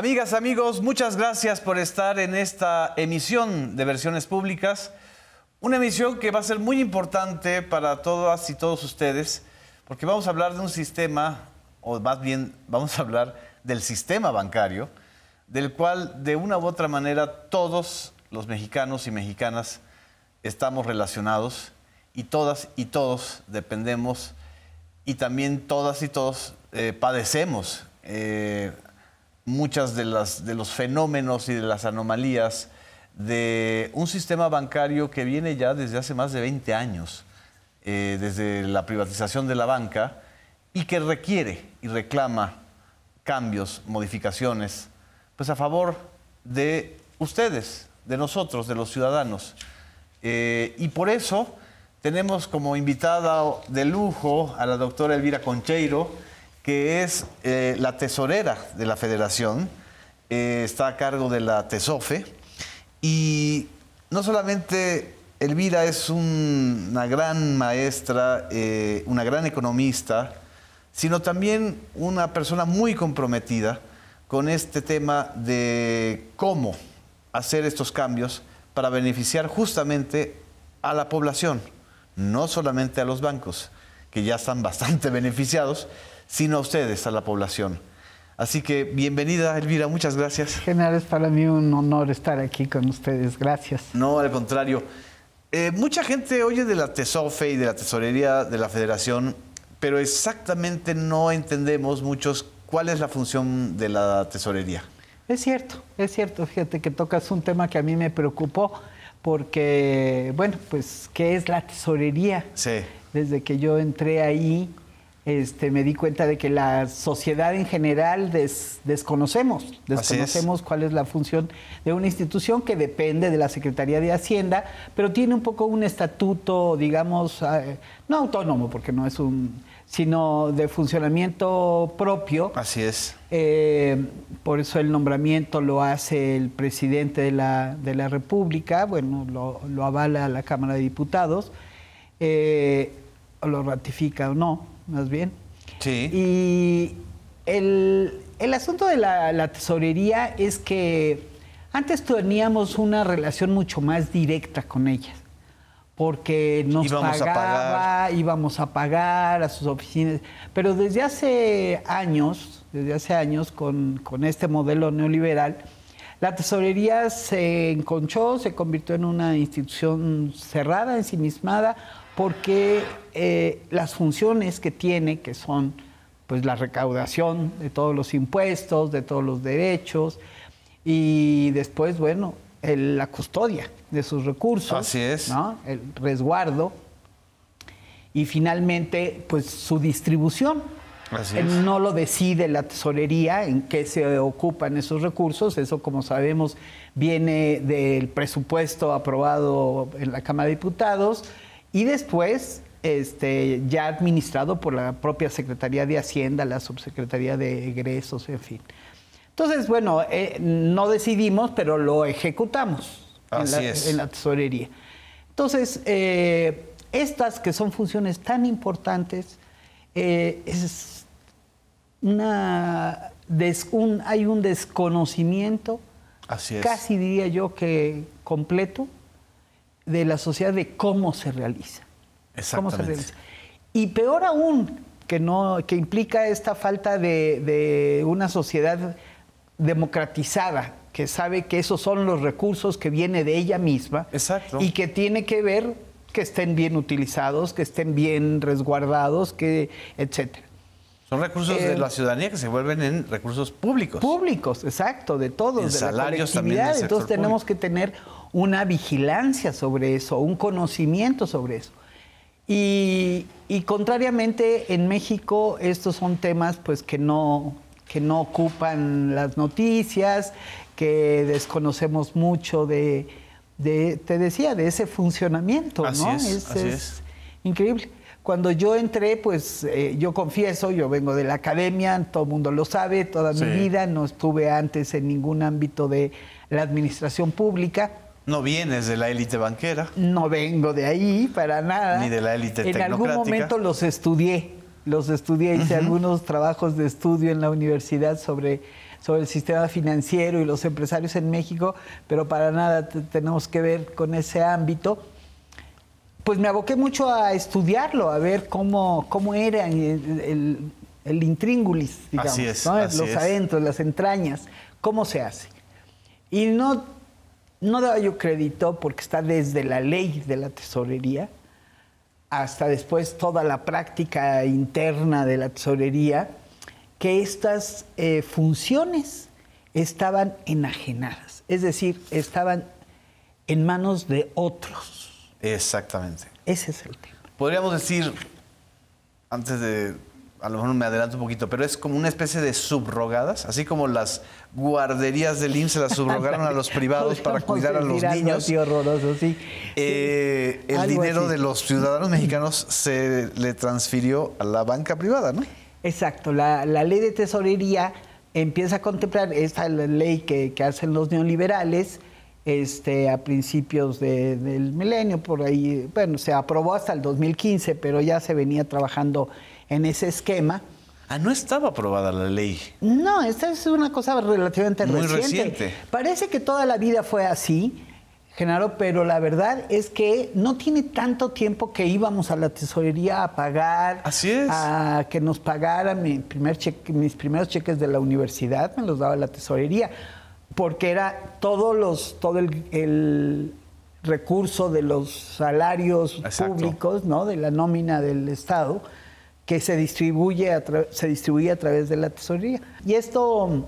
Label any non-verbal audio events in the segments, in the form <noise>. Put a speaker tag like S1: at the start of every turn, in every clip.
S1: Amigas, amigos, muchas gracias por estar en esta emisión de versiones públicas. Una emisión que va a ser muy importante para todas y todos ustedes, porque vamos a hablar de un sistema, o más bien vamos a hablar del sistema bancario, del cual de una u otra manera todos los mexicanos y mexicanas estamos relacionados y todas y todos dependemos y también todas y todos eh, padecemos eh, muchas de, los fenómenos y de las anomalías de un sistema bancario que viene ya desde hace más de 20 años, eh, desde la privatización de la banca, y que requiere y reclama cambios, modificaciones, pues a favor de ustedes, de nosotros, de los ciudadanos. Eh, y por eso tenemos como invitada de lujo a la doctora Elvira Concheiro, que es eh, la tesorera de la federación, eh, está a cargo de la TESOFE, y no solamente Elvira es una gran maestra, eh, una gran economista, sino también una persona muy comprometida con este tema de cómo hacer estos cambios para beneficiar justamente a la población, no solamente a los bancos, que ya están <laughs> bastante beneficiados, sino a ustedes, a la población. Así que bienvenida,
S2: Elvira, muchas gracias. General, es para mí un honor estar aquí con ustedes, gracias.
S1: No, al contrario. Eh, mucha gente oye de la TESOFE y de la Tesorería de la Federación, pero exactamente no entendemos muchos cuál es la función de la tesorería.
S2: Es cierto, es cierto, fíjate que tocas un tema que a mí me preocupó, porque, bueno, pues, ¿qué es la tesorería? Sí. Desde que yo entré ahí, este, me di cuenta de que la sociedad en general desconocemos, desconocemos cuál es la función de una institución que depende de la Secretaría de Hacienda, pero tiene un poco un estatuto, digamos, eh, no autónomo, porque no es un, sino de funcionamiento propio. Así es. Eh, por eso el nombramiento lo hace el presidente de la, República, bueno, lo, avala la Cámara de Diputados, eh, lo ratifica o no más bien. Sí. Y el, asunto de la, tesorería es que antes teníamos una relación mucho más directa con ellas, porque nos pagaba, íbamos a pagar a sus oficinas, pero desde hace años, desde hace años con, con este modelo neoliberal, la tesorería se enconchó, se convirtió en una institución cerrada, ensimismada, porque eh, las funciones que tiene, que son pues la recaudación de todos los impuestos, de todos los derechos y después, bueno, la custodia de sus recursos. Así es. El resguardo y finalmente, pues su distribución. Así eh, es. No lo decide la tesorería en qué se ocupan esos recursos, eso como sabemos viene del presupuesto aprobado en la Cámara de Diputados y después este, ya administrado por la propia Secretaría de Hacienda, la Subsecretaría de Egresos, en fin. Entonces, bueno, eh, no decidimos, pero lo ejecutamos en, la, tesorería. Entonces, eh, estas que son funciones tan importantes, eh, es una hay un desconocimiento, casi diría yo que completo, de la sociedad de cómo se realiza cómo Y peor aún, que, no, que implica esta falta de, una sociedad democratizada, que sabe que esos son los recursos que viene de ella misma y que tiene que ver que estén bien utilizados, que estén bien resguardados, que etcétera.
S1: Son recursos de eh, la ciudadanía que se vuelven en recursos públicos.
S2: Públicos, exacto, de todos, de salarios la colectividad. Entonces tenemos que tener una vigilancia sobre eso, un conocimiento sobre eso. Y, contrariamente, en México estos son temas pues, que, no, que no ocupan las noticias, que desconocemos mucho de, te decía, de ese funcionamiento. es, increíble. Cuando yo entré, pues eh, yo confieso, yo vengo de la academia, todo el mundo lo sabe, toda mi vida, no estuve antes en ningún ámbito de la administración pública.
S1: No vienes de la élite banquera.
S2: No vengo de ahí para nada. Ni
S1: de la élite tecnocrática. En algún momento
S2: los estudié, los estudié, hice algunos trabajos de estudio en la universidad sobre, sobre el sistema financiero y los empresarios en México, pero para nada tenemos que ver con ese ámbito. Pues me aboqué mucho a estudiarlo, a ver cómo, cómo era el, intríngulis, digamos, los adentros, las entrañas, cómo se hace. Y no no daba yo crédito porque está desde la ley de la tesorería hasta después toda la práctica interna de la tesorería, que estas eh, funciones estaban enajenadas, es decir, estaban en manos de otros.
S1: Exactamente.
S2: Ese es el tema.
S1: Podríamos decir, antes de a lo mejor me adelanto un poquito, pero es como una especie de subrogadas, así como las guarderías del IMSS las subrogaron a los <laughs> privados para cuidar a los niños.
S2: y eh, sí. el dinero de los ciudadanos <laughs> mexicanos se le transfirió a la banca privada, ¿no? Exacto, la, ley de tesorería empieza a contemplar esta ley que, hacen los neoliberales, este, a principios del milenio, por ahí, bueno, se aprobó hasta el 2015, pero ya se venía trabajando en ese esquema.
S1: Ah, no estaba aprobada la ley.
S2: No, esta es una cosa relativamente reciente. Parece que toda la vida fue así, Genaro, pero la verdad es que no tiene tanto tiempo que íbamos a la tesorería a pagar. Así es. A que nos pagaran mis primeros cheques de la universidad, me los daba la tesorería, porque era todos los, todo el, recurso de los salarios públicos, ¿no? De la nómina del Estado que se distribuye a se distribuye a través de la tesorería. Y esto mm,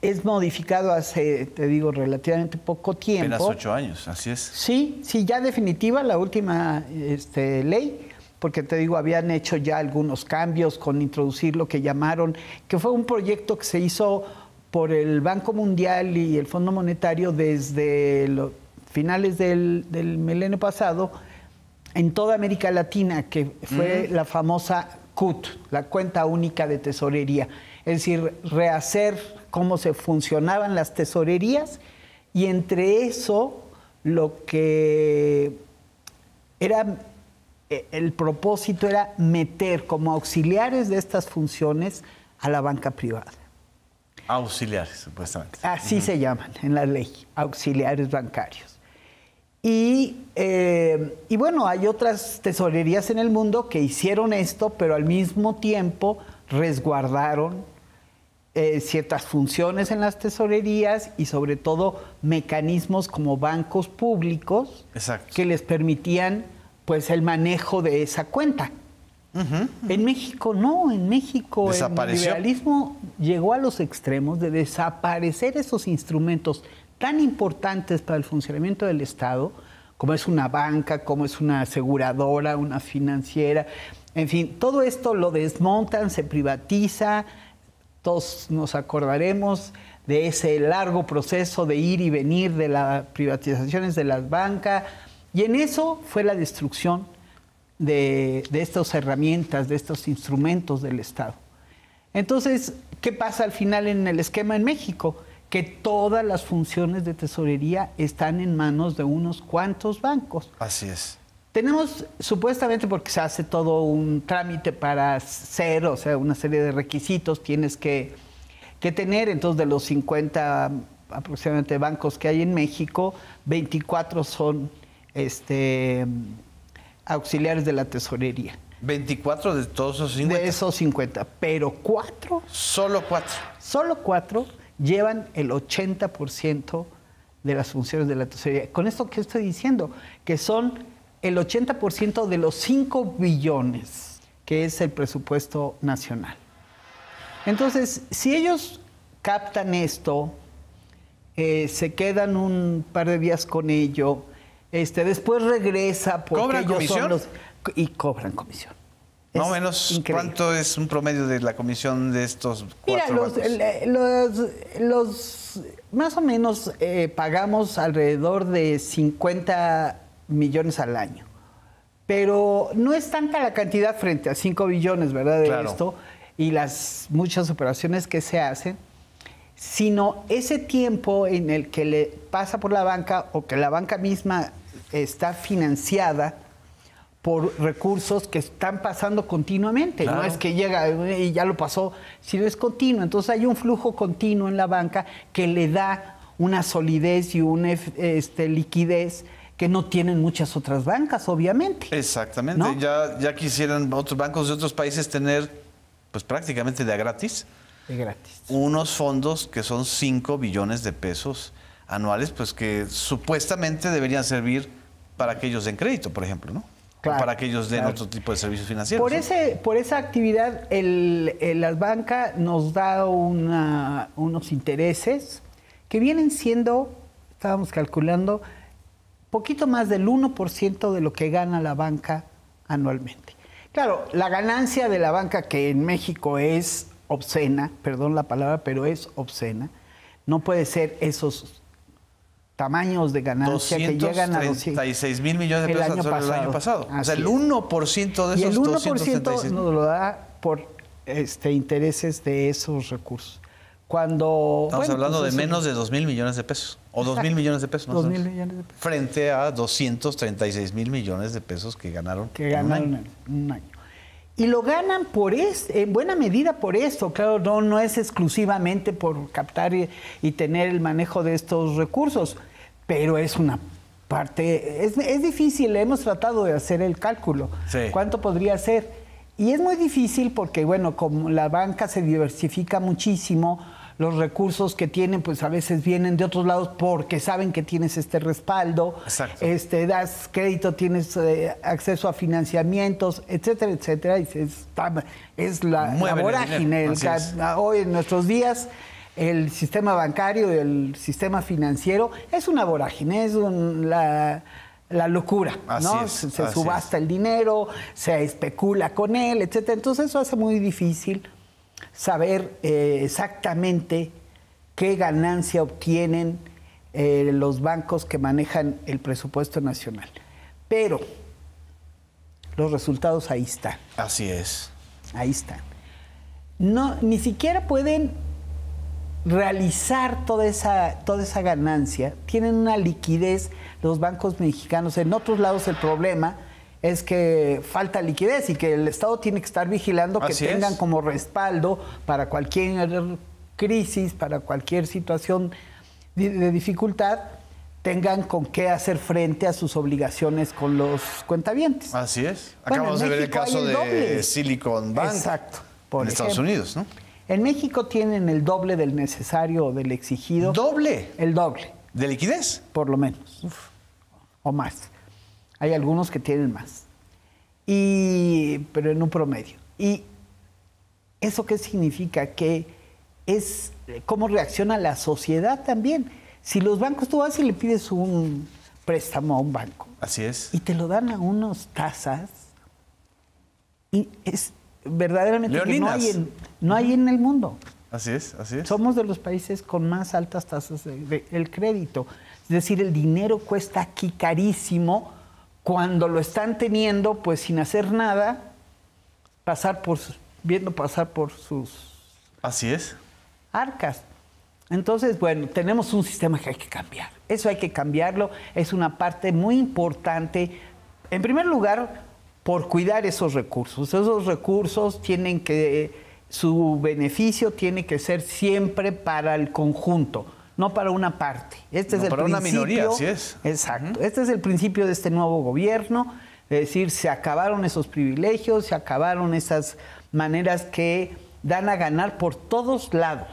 S2: es modificado hace, te digo, relativamente poco tiempo. Apenas ocho años, así es. Sí, sí, ya definitiva la última este, ley, porque te digo, habían hecho ya algunos cambios con introducir lo que llamaron, que fue un proyecto que se hizo por el Banco Mundial y el Fondo Monetario desde los finales del milenio pasado, en toda América Latina, que fue la famosa CUT, la cuenta única de tesorería. Es decir, rehacer cómo se funcionaban las tesorerías y entre eso lo que era eh, el propósito era meter como auxiliares de estas funciones a la banca privada.
S1: Auxiliares, supuestamente. Así
S2: se llaman en la ley, auxiliares bancarios. Y, eh, y, bueno, hay otras tesorerías en el mundo que hicieron esto, pero al mismo tiempo resguardaron eh, ciertas funciones en las tesorerías y sobre todo mecanismos como bancos públicos que les permitían pues el manejo de esa cuenta. En México no, en México el liberalismo llegó a los extremos de desaparecer esos instrumentos tan importantes para el funcionamiento del Estado, como es una banca, como es una aseguradora, una financiera, en fin, todo esto lo desmontan, se privatiza, todos nos acordaremos de ese largo proceso de ir y venir de las privatizaciones de las bancas, y en eso fue la destrucción de, de estas herramientas, de estos instrumentos del Estado. Entonces, ¿qué pasa al final en el esquema en México? que todas las funciones de tesorería están en manos de unos cuantos bancos. Así es. Tenemos, supuestamente, porque se hace todo un trámite para ser, o sea, una serie de requisitos tienes que, tener. Entonces, de los 50 aproximadamente bancos que hay en México, 24 son este, auxiliares de la tesorería. 24 de todos esos 50. De esos 50, pero cuatro. Solo cuatro. Solo cuatro llevan el 80% de las funciones de la tesorería. ¿Con esto qué estoy diciendo? Que son el 80% de los 5 billones que es el presupuesto nacional. Entonces, si ellos captan esto, eh, se quedan un par de días con ello, este, después regresa porque ellos Son los, y cobran comisión.
S1: No menos, ¿cuánto es un promedio de la comisión de estos
S2: cuatro Mira, los, eh, más o menos eh, pagamos alrededor de 50 millones al año. Pero no es tanta la cantidad frente a 5 billones, ¿verdad? De esto y las muchas operaciones que se hacen, sino ese tiempo en el que le pasa por la banca o que la banca misma está financiada por recursos que están pasando continuamente. No es que llega eh, y ya lo pasó, sino es continuo. Entonces hay un flujo continuo en la banca que le da una solidez y una este, liquidez que no tienen muchas otras bancas, obviamente.
S1: Exactamente. Ya, quisieran otros bancos de otros países tener, pues prácticamente de gratis, de gratis. unos fondos que son 5 billones de pesos anuales, pues que supuestamente deberían servir para aquellos en crédito, por ejemplo, ¿no? para que ellos den otro tipo de servicios financieros. Por, ese,
S2: por esa actividad, la banca nos da unos intereses que vienen siendo, estábamos calculando, poquito más del 1% de lo que gana la banca anualmente. Claro, la ganancia de la banca que en México es obscena, perdón la palabra, pero es obscena, no puede ser esos tamaños de ganancia que llegan a 236
S1: mil millones de pesos el año pasado. El año pasado. O sea, el
S2: 1% de esos y el 1% nos lo da por este, intereses de esos recursos. Cuando, Estamos hablando pues de menos de
S1: 2 mil millones de pesos. O 2 mil millones de pesos, 2 mil millones de pesos. Frente a 236 mil millones de pesos que ganaron, que ganaron en
S2: un año. un año. Y lo ganan por es, en buena medida por esto. Claro, no, no es exclusivamente por captar y, tener el manejo de estos recursos, pero es una parte. Es, es difícil, hemos tratado de hacer el cálculo. ¿Cuánto podría ser? Y es muy difícil porque, bueno, como la banca se diversifica muchísimo, los recursos que tienen, pues a veces vienen de otros lados porque saben que tienes este respaldo, este das crédito, tienes eh, acceso a financiamientos, etcétera, etcétera. Y es la, vorágine. Ah, hoy en nuestros días el sistema bancario, el sistema financiero, es una vorágine, es la, la locura, ¿no? se, subasta el dinero, se especula con él, etcétera. Entonces eso hace muy difícil saber eh, exactamente qué ganancia obtienen eh, los bancos que manejan el presupuesto nacional. Pero los resultados ahí están. Así es. Ahí están. No, ni siquiera pueden realizar toda esa, toda esa ganancia. Tienen una liquidez los bancos mexicanos. En otros lados el problema es que falta liquidez y que el Estado tiene que estar vigilando que tengan como respaldo para cualquier crisis, para cualquier situación de dificultad, tengan con qué hacer frente a sus obligaciones con los cuentavientes.
S1: Así es. Acabamos de ver el caso de Silicon Valley, Exacto. en Estados Unidos,
S2: ¿no? En México tienen el doble del necesario o del exigido. ¿Doble? El doble. ¿De liquidez? Por lo menos. O más. Hay algunos que tienen más. pero en un promedio. ¿Y eso qué significa? Que es eh, cómo reacciona la sociedad también. Si los bancos, tú vas y le pides un préstamo a un banco. Así es. Y te lo dan a unas tasas. Y es verdaderamente no, hay en, en el mundo. Así es, así es. Somos de los países con más altas tasas del de, crédito. Es decir, el dinero cuesta aquí carísimo cuando lo están teniendo, pues sin hacer nada, pasar por, viendo pasar por sus... Arcas. Entonces, bueno, tenemos un sistema que hay que cambiar. Eso hay que cambiarlo. Es una parte muy importante. En primer lugar, por cuidar esos recursos. Esos recursos tienen que, su beneficio tiene que ser siempre para el conjunto, no para una parte. Este es el para principio, una minoría, así es. Exacto. Este es el principio de este nuevo gobierno. Es decir, se acabaron esos privilegios, se acabaron esas maneras que dan a ganar por todos lados.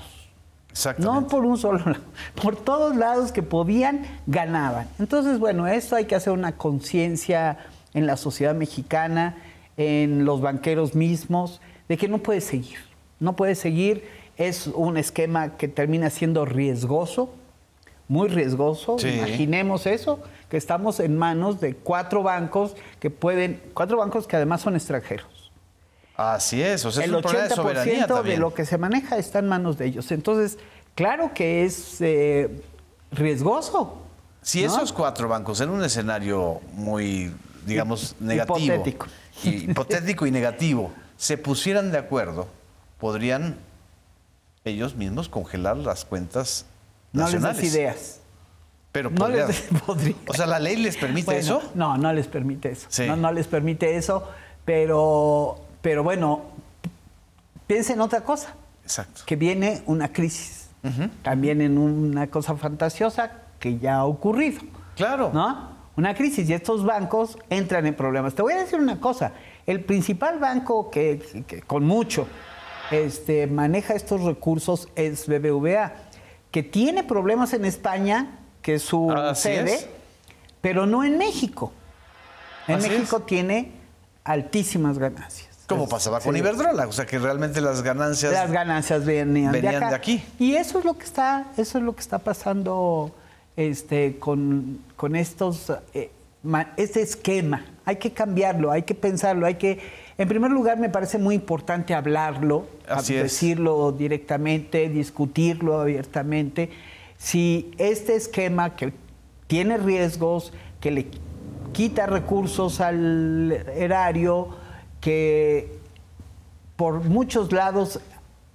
S2: No por un solo lado, <laughs> por todos lados que podían, ganaban. Entonces, bueno, esto hay que hacer una conciencia en la sociedad mexicana, en los banqueros mismos, de que no puede seguir, no puede seguir es un esquema que termina siendo riesgoso, muy riesgoso. Imaginemos eso, que estamos en manos de cuatro bancos que pueden, cuatro bancos que además son extranjeros. Así es, o sea, el es un 80% de, soberanía lo que se maneja está en manos de ellos. Entonces, claro que es eh, riesgoso. Si esos
S1: cuatro bancos en un escenario muy, digamos, negativo, hipotético, hipotético y negativo, se pusieran de acuerdo, podrían ellos mismos congelar las cuentas nacionales. No les das ideas. Pero no les <laughs> podría. O sea, ¿la ley les permite eso?
S2: No, no les permite eso. No, les permite eso, pero, pero bueno, piensen en otra cosa. Exacto. Que viene una crisis. También en una cosa fantasiosa que ya ha ocurrido. Claro. ¿No? Una crisis y estos bancos entran en problemas. Te voy a decir una cosa. El principal banco que con mucho este, maneja estos recursos es BBVA, que tiene problemas en España, que es su ah, sede, pero no en México. En México tiene altísimas ganancias. Como pasaba con Iberdrola,
S1: o sea que realmente las ganancias las ganancias
S2: venían, de, aquí. Y eso es lo que está eso es lo que está pasando este con, con estos eh, este esquema. Hay que cambiarlo, hay que pensarlo, hay que en primer lugar, me parece muy importante hablarlo, decirlo directamente, discutirlo abiertamente. Si este esquema que tiene riesgos, que le quita recursos al erario, que por muchos lados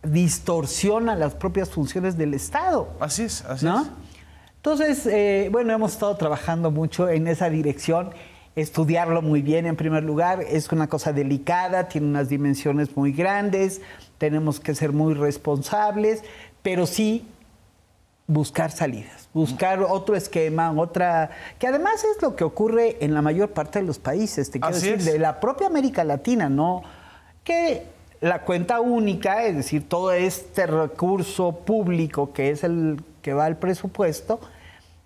S2: distorsiona las propias funciones del Estado. Así es, así es. Entonces, eh, bueno, hemos estado trabajando mucho en esa dirección estudiarlo muy bien en primer lugar. Es una cosa delicada, tiene unas dimensiones muy grandes, tenemos que ser muy responsables, pero sí buscar salidas, buscar otro esquema, otra, que además es lo que ocurre en la mayor parte de los países, te quiero decir, de la propia América Latina, ¿no? Que la cuenta única, es decir, todo este recurso público que es el que va al presupuesto,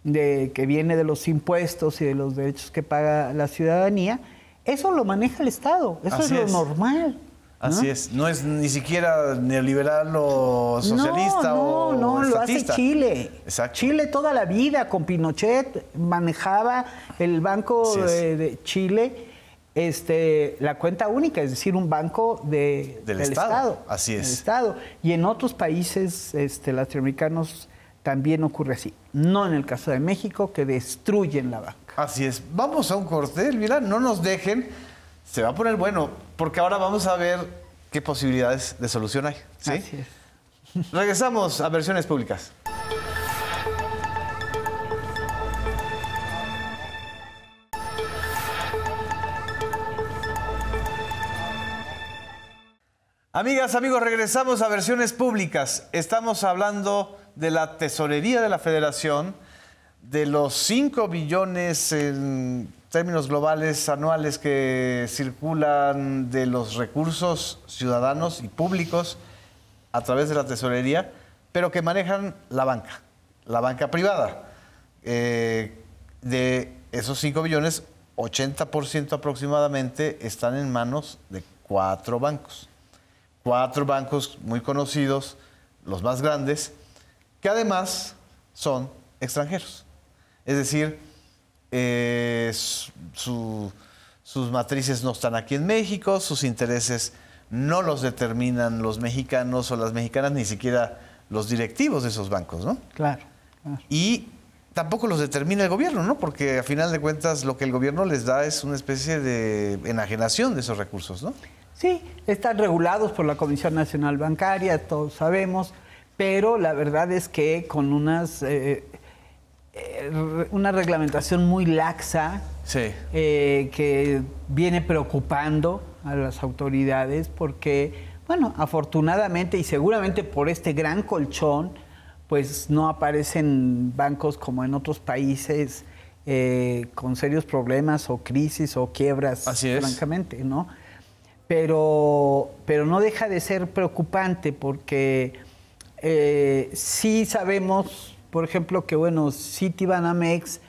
S2: de, que viene de los impuestos y de los derechos que paga la ciudadanía, eso lo maneja el Estado, eso es lo normal.
S1: Así es, no es ni siquiera neoliberal o socialista no, no, lo hace Chile.
S2: Chile toda la vida con Pinochet manejaba el Banco de, Chile este, la cuenta única, es decir, un banco del, estado. Así es. Del estado. Y en otros países este, latinoamericanos también ocurre así. No en el caso de México, que destruyen la banca. Así es. Vamos a un corte, mira, no nos dejen. Se va a poner bueno, porque ahora vamos
S1: a ver qué posibilidades de solución hay. ¿sí? Así es. <laughs> Regresamos a versiones públicas. Amigas, amigos, regresamos a versiones públicas. Estamos hablando de la tesorería de la federación, de los 5 billones en términos globales anuales que circulan de los recursos ciudadanos y públicos a través de la tesorería, pero que manejan la banca, la banca privada. Eh, de esos 5 billones, 80% aproximadamente están en manos de cuatro bancos. Cuatro bancos muy conocidos, los más grandes, que además son extranjeros. Es decir, eh, sus matrices no están aquí en México, sus intereses no los determinan los mexicanos o las mexicanas, ni siquiera los directivos de esos bancos, ¿no? Claro. claro. Y tampoco los determina el gobierno, ¿no? Porque a final de cuentas lo que el gobierno les da es una especie de enajenación de esos recursos, ¿no? Sí,
S2: están regulados por la Comisión Nacional Bancaria, todos sabemos pero la verdad es que con unas eh, eh, una reglamentación muy laxa eh, que viene preocupando a las autoridades porque, bueno, afortunadamente y seguramente por este gran colchón, pues no aparecen bancos como en otros países con serios problemas o crisis o quiebras, francamente, ¿no? Pero, pero no deja de ser preocupante porque eh, sí sabemos, por ejemplo, que bueno, Banamex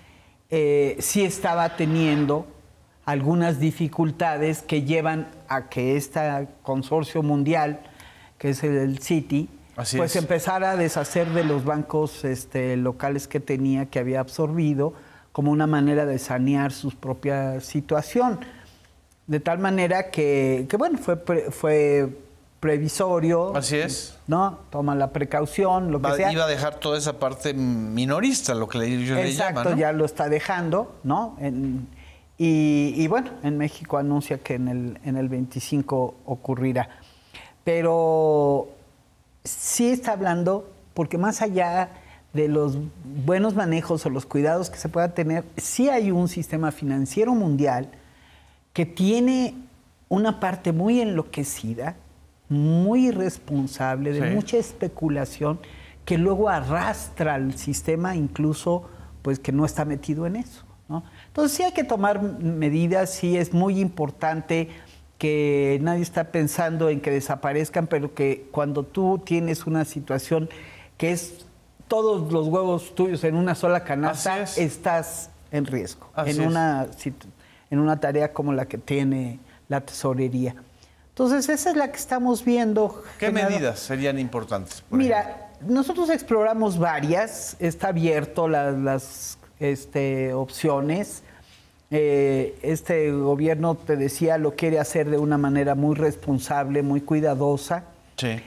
S2: eh, sí estaba teniendo algunas dificultades que llevan a que este consorcio mundial, que es el Citi, pues empezara a deshacer de los bancos este, locales que tenía, que había absorbido, como una manera de sanear su propia situación. De tal manera que, bueno, fue, fue previsorio. Así es. ¿No? toma la precaución, lo que
S1: Iba a dejar toda esa parte minorista, lo que le, yo Exacto, ya
S2: lo está dejando, ¿no? y, bueno, en México anuncia que en el, en el 25 ocurrirá. Pero sí está hablando, porque más allá de los buenos manejos o los cuidados que se pueda tener, sí hay un sistema financiero mundial que tiene una parte muy enloquecida muy responsable de mucha especulación, que luego arrastra al sistema incluso pues que no está metido en eso. Entonces sí hay que tomar medidas, sí es muy importante que nadie está pensando en que desaparezcan, pero que cuando tú tienes una situación que es todos los huevos tuyos en una sola canasta, estás en riesgo, en una, en una tarea como la que tiene la tesorería. Entonces, esa es la que estamos viendo. ¿Qué medidas
S1: serían importantes?
S2: Mira, nosotros exploramos varias, está abierto las este, opciones. Eh, este gobierno, te decía, lo quiere hacer de una manera muy responsable, muy cuidadosa. Sí.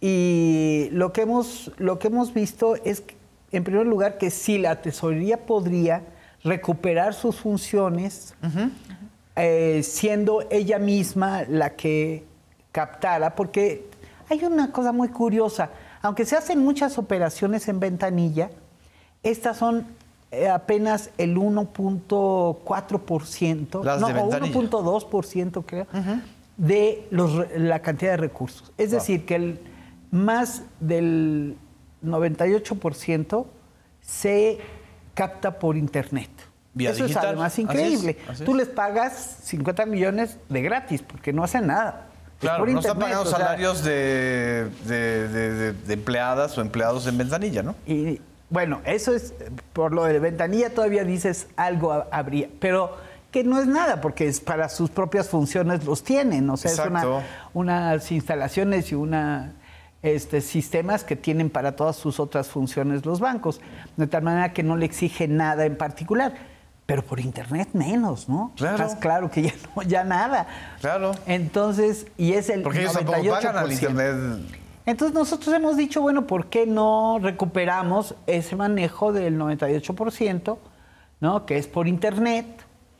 S2: Y lo que hemos, lo que hemos visto es, en primer lugar, que si la tesorería podría recuperar sus funciones. Eh, siendo ella misma la que captara, porque hay una cosa muy curiosa, aunque se hacen muchas operaciones en ventanilla, estas son eh, apenas el 1.4%, no, o 1.2% creo, de la cantidad de recursos. Es decir, que más del 98% se capta por Internet. Vía Eso es además increíble. Tú les pagas 50 millones de gratis porque no hacen nada. Claro, no están pagando salarios
S1: de, empleadas o empleados en ventanilla,
S2: ¿no? Y bueno, eso es, por lo de ventanilla todavía dices algo habría, pero que no es nada, porque es para sus propias funciones los tienen, o sea, es unas instalaciones y una este, sistemas que tienen para todas sus otras funciones los bancos, de tal manera que no le exige nada en particular pero por internet menos, ¿no? Claro. claro que ya <laughs> ya nada. Claro. Entonces, y es el Porque ellos tampoco pagan al internet. Entonces nosotros hemos dicho, bueno, ¿por qué no recuperamos ese manejo del 98%, ¿no? Que es por internet.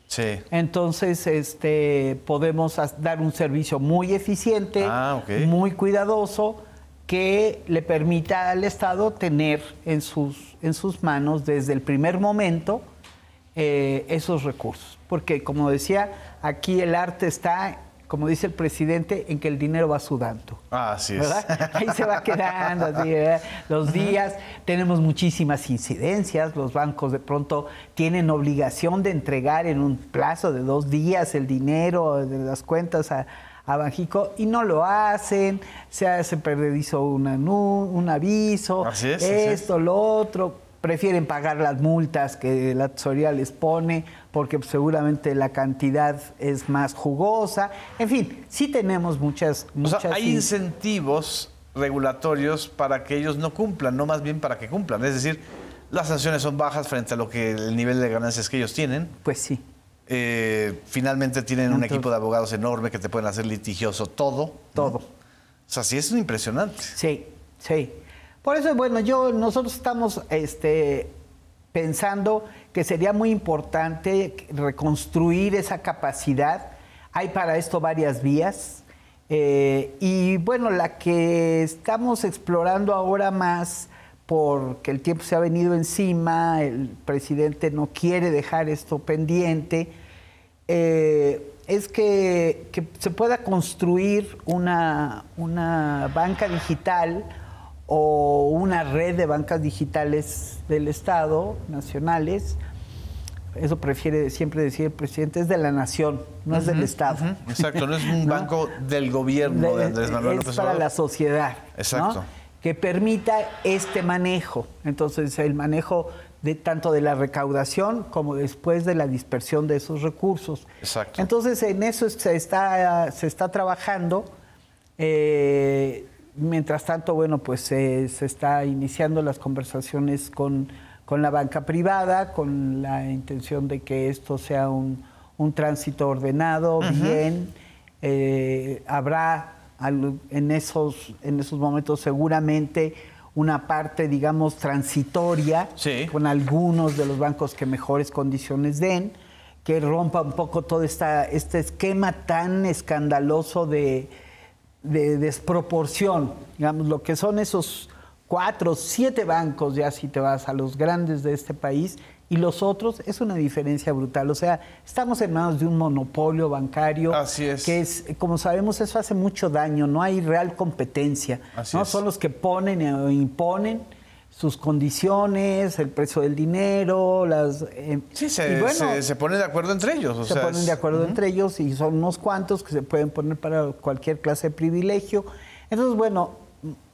S2: Sí. Entonces, este, podemos dar un servicio muy eficiente, ah, muy cuidadoso, que le permita al Estado tener en sus, en sus manos desde el primer momento eh, esos recursos. Porque, como decía, aquí el arte está, como dice el presidente, en que el dinero va sudando. así Ahí se va quedando, los días. Tenemos muchísimas incidencias. Los bancos de pronto tienen obligación de entregar en un plazo de dos días el dinero de las cuentas a, Banjico y no lo hacen, se, se un, un aviso, esto, lo otro prefieren pagar las multas que la tesorería les pone porque seguramente la cantidad es más jugosa. En fin, sí tenemos muchas... hay
S1: incentivos regulatorios para que ellos no cumplan, no más bien para que cumplan. Es decir, las sanciones son bajas frente a lo que el nivel de ganancias que ellos tienen. Pues sí. Eh, finalmente tienen un equipo de abogados enorme que te pueden hacer litigioso todo.
S2: Todo. O sea, sí es impresionante. Sí, sí. Por eso, bueno, yo, nosotros estamos este, pensando que sería muy importante reconstruir esa capacidad. Hay para esto varias vías. Eh, y bueno, la que estamos explorando ahora más, porque el tiempo se ha venido encima, el presidente no quiere dejar esto pendiente, eh, es que, se pueda construir una, una banca digital, o una red de bancas digitales del Estado, nacionales. Eso prefiere siempre decir el presidente, es de la nación, no es del Estado.
S1: Exacto, no es un <laughs> banco del gobierno de, Andrés Manuel López Es para la
S2: sociedad. Exacto. Que permita este manejo. Entonces, el manejo de tanto de la recaudación como después de la dispersión de esos recursos. Exacto. Entonces, en eso se está, se está trabajando. Eh, mientras tanto, bueno, pues se está iniciando las conversaciones con, con, la banca privada, con la intención de que esto sea un, tránsito ordenado, bien. Eh, habrá en esos, en esos momentos seguramente una parte, digamos, transitoria con algunos de los bancos que mejores condiciones den, que rompa un poco todo esta, este esquema tan escandaloso de de desproporción, digamos, lo que son esos cuatro, siete bancos, ya si te vas a los grandes de este país, y los otros es una diferencia brutal. O sea, estamos en manos de un monopolio bancario Así es. que es, como sabemos, eso hace mucho daño, no hay real competencia. ¿no? Son los que ponen o imponen sus condiciones, el precio del dinero, las... Em, se, ponen
S1: de acuerdo entre ellos. se ponen de acuerdo
S2: entre ellos y son unos cuantos que se pueden poner para cualquier clase de privilegio. Entonces, bueno,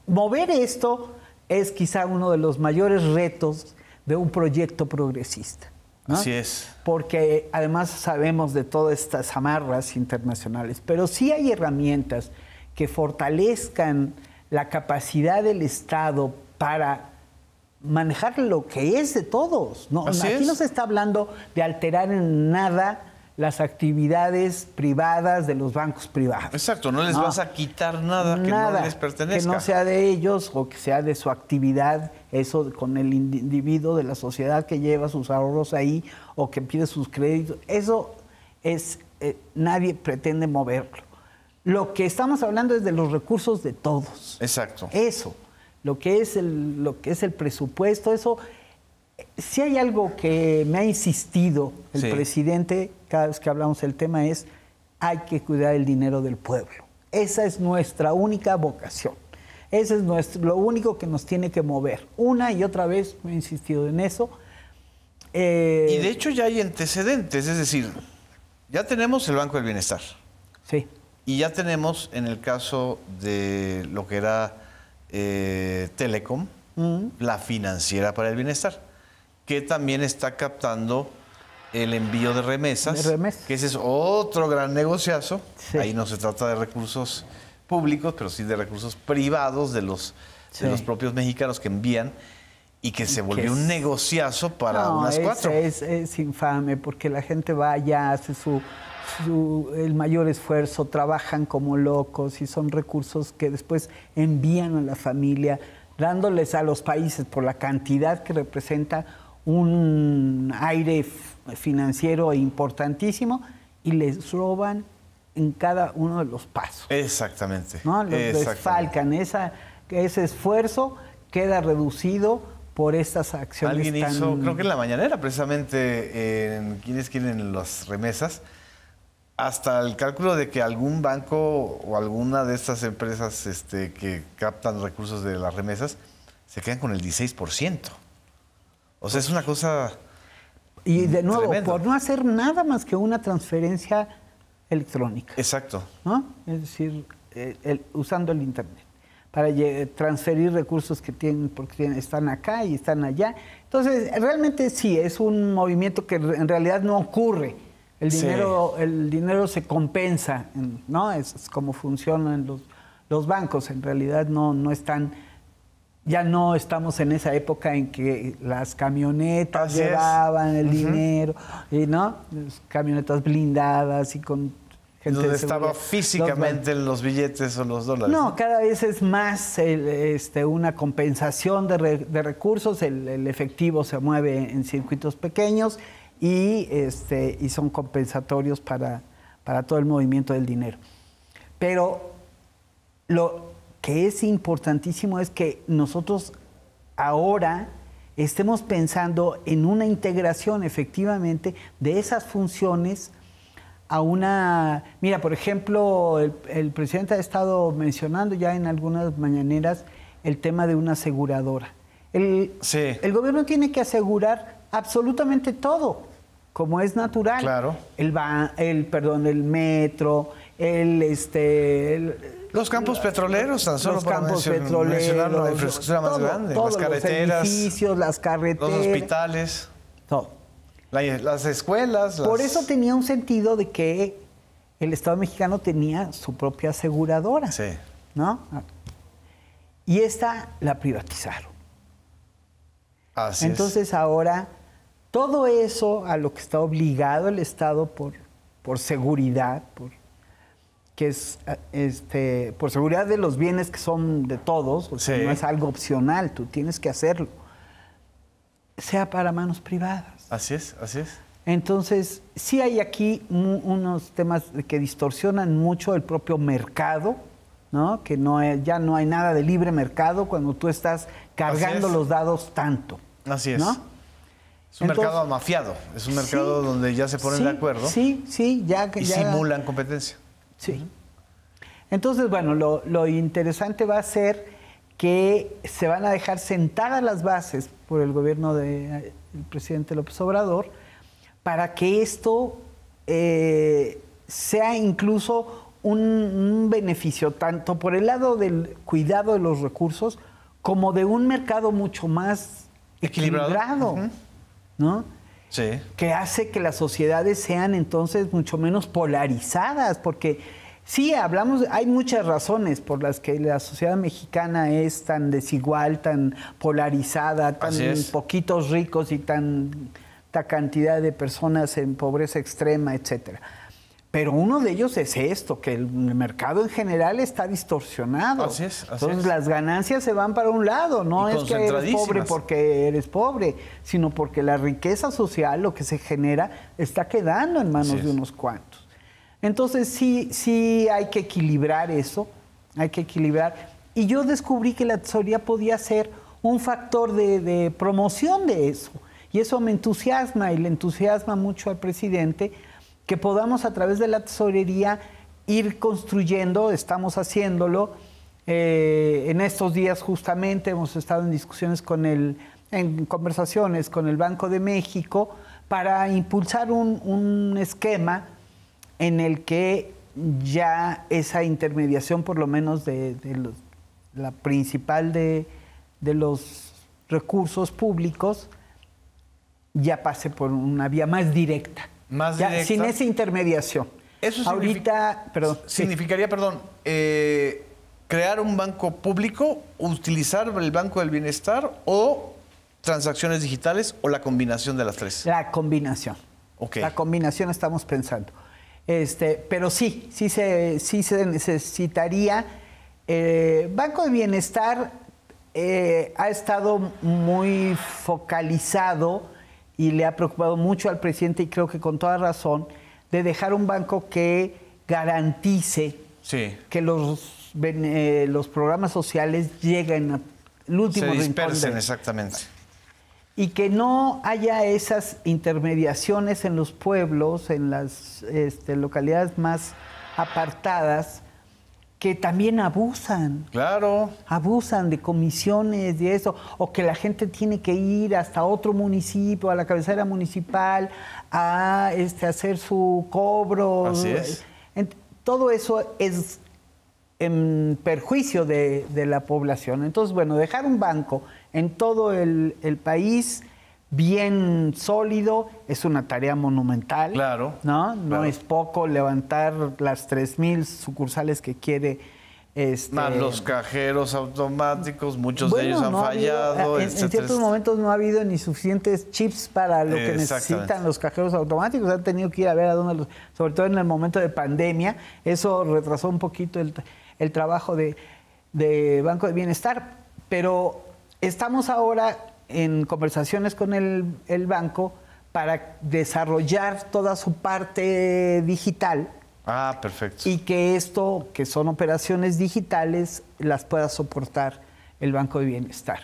S2: mover esto es quizá uno de los mayores retos de un proyecto progresista. Así es. Porque además sabemos de todas estas amarras internacionales, pero sí hay herramientas que fortalezcan la capacidad del Estado para manejar lo que es de todos. aquí no se está hablando de alterar en nada las actividades privadas de los bancos privados.
S1: Exacto, no les vas a quitar nada, que no les pertenezca. Que no
S2: sea de ellos o que sea de su actividad, eso con el individuo de la sociedad que lleva sus ahorros ahí o que pide sus créditos. Eso es, eh, nadie pretende moverlo. Lo que estamos hablando es de los recursos de todos. Exacto. Eso lo que es el, lo que es el presupuesto, eso. Si hay algo que me ha insistido el presidente cada vez que hablamos del tema es hay que cuidar el dinero del pueblo. Esa es nuestra única vocación. Ese es lo único que nos tiene que mover. Una y otra vez me he insistido en eso. Eh, y de
S1: hecho ya hay antecedentes, es decir, ya tenemos el Banco del Bienestar. Sí. Y ya tenemos en el caso de lo que era eh, Telecom, mm. la financiera para el bienestar, que también está captando el envío de remesas, que ese es otro gran negociazo. Ahí no se trata de recursos públicos, pero sí de recursos privados de los, los propios mexicanos que envían y que se volvió un negociazo para unas cuatro.
S2: Es, es, infame porque la gente va allá, hace su el mayor esfuerzo, trabajan como locos y son recursos que después envían a la familia, dándoles a los países por la cantidad que representa un aire financiero importantísimo y les roban en cada uno de los pasos.
S1: Exactamente. ¿no? Los
S2: ese esfuerzo queda reducido por estas acciones. Alguien hizo, creo que en la mañanera,
S1: precisamente, en quienes quieren las remesas, hasta el cálculo de que algún banco o alguna de estas empresas este, que captan recursos de las remesas se quedan con el 16%.
S2: O sea, es una cosa... Y de nuevo, por no hacer nada más que una transferencia electrónica. Exacto. ¿no? Es decir, usando el Internet para transferir recursos que tienen, porque están acá y están allá. Entonces, realmente sí, es un movimiento que en realidad no ocurre el dinero, el dinero se compensa, ¿no? Es, como funcionan los, los, bancos. En realidad no, no están ya no estamos en esa época en que las camionetas llevaban el dinero, y ¿no? camionetas blindadas y con gente donde estaba físicamente
S1: los, billetes o los dólares. No,
S2: cada vez es más este, una compensación de, de recursos, el, efectivo se mueve en circuitos pequeños y, este, y son compensatorios para, todo el movimiento del dinero. Pero lo que es importantísimo es que nosotros ahora estemos pensando en una integración efectivamente de esas funciones a una... Mira, por ejemplo, el, presidente ha estado mencionando ya en algunas mañaneras el tema de una aseguradora. el gobierno tiene que asegurar absolutamente todo como es natural. El, va, el perdón, el metro, el este los campos petroleros tan solo los campos petroleros, la infraestructura más grande, las carreteras, los edificios, las carreteras,
S1: los hospitales, todo. las escuelas. Por eso
S2: tenía un sentido de que el Estado mexicano tenía su propia aseguradora. Sí. ¿No? Y esta la privatizaron. Así Entonces ahora todo eso a lo que está obligado el Estado por, por seguridad, por, que es eh, este, por seguridad de los bienes que son de todos, o no es algo opcional, tú tienes que hacerlo, sea para manos privadas.
S1: Así es, así es.
S2: Entonces, sí hay aquí unos temas que distorsionan mucho el propio mercado, ¿no? Que no ya no hay nada de libre mercado cuando tú estás cargando los dados tanto. Así es. Es un mercado
S1: amafiado, es un mercado donde ya se ponen de acuerdo. Sí,
S2: sí, ya que... Y simulan
S1: competencia. Sí.
S2: Entonces, bueno, lo, interesante va a ser que se van a dejar sentadas las bases por el gobierno del presidente López Obrador para que esto eh, sea incluso un, beneficio tanto por el lado del cuidado de los recursos como de un mercado mucho más equilibrado. ¿no? Sí. Que hace que las sociedades sean entonces mucho menos polarizadas, porque sí, hablamos, hay muchas razones por las que la sociedad mexicana es tan desigual, tan polarizada, tan poquitos ricos y tan, tan cantidad de personas en pobreza extrema, etcétera. Pero uno de ellos es esto, que el mercado en general está distorsionado. Así es, así Entonces las ganancias se van para un lado, no es que eres pobre porque eres pobre, sino porque la riqueza social, lo que se genera, está quedando en manos de unos cuantos. Entonces sí, sí hay que equilibrar eso, hay que equilibrar. Y yo descubrí que la tesorería podía ser un factor de promoción de eso. Y eso me entusiasma y le entusiasma mucho al presidente que podamos a través de la tesorería ir construyendo, estamos haciéndolo. Eh, en estos días justamente hemos estado en discusiones con el, en conversaciones con el Banco de México para impulsar un, esquema en el que ya esa intermediación, por lo menos de, la principal de, los recursos públicos, ya pase por una vía más directa sin esa intermediación. Eso Ahorita,
S1: Significaría, perdón, eh, crear un banco público, utilizar el Banco del Bienestar o transacciones digitales o la combinación de las tres.
S2: La combinación. La combinación estamos pensando. Este, pero sí, sí se, sí se necesitaría. Eh, banco de Bienestar eh, ha estado muy focalizado y le ha preocupado mucho al presidente, y creo que con toda razón, de dejar un banco que garantice que los, eh, los programas sociales lleguen al último Se dispersen, exactamente. Y que no haya esas intermediaciones en los pueblos, en las este, localidades más apartadas, que también abusan. Claro. Abusan de comisiones, de eso, o que la gente tiene que ir hasta otro municipio, a la cabecera municipal, a este, hacer su cobro. Así es. todo eso es en perjuicio de, la población. Entonces, bueno, dejar un banco en todo el, el país bien sólido, es una tarea monumental. Claro. No, no es poco levantar las 3.000 sucursales que quiere. Este... Más los
S1: cajeros automáticos, muchos de ellos han fallado. en, ciertos
S2: momentos no ha habido ni suficientes chips para lo que necesitan los cajeros automáticos. Han tenido que ir a ver a dónde los. Sobre todo en el momento de pandemia, eso retrasó un poquito el, trabajo de, de Banco de Bienestar. Pero estamos ahora en conversaciones con el, banco para desarrollar toda su parte digital.
S1: Ah, perfecto.
S2: Y que esto, que son operaciones digitales, las pueda soportar el Banco de Bienestar.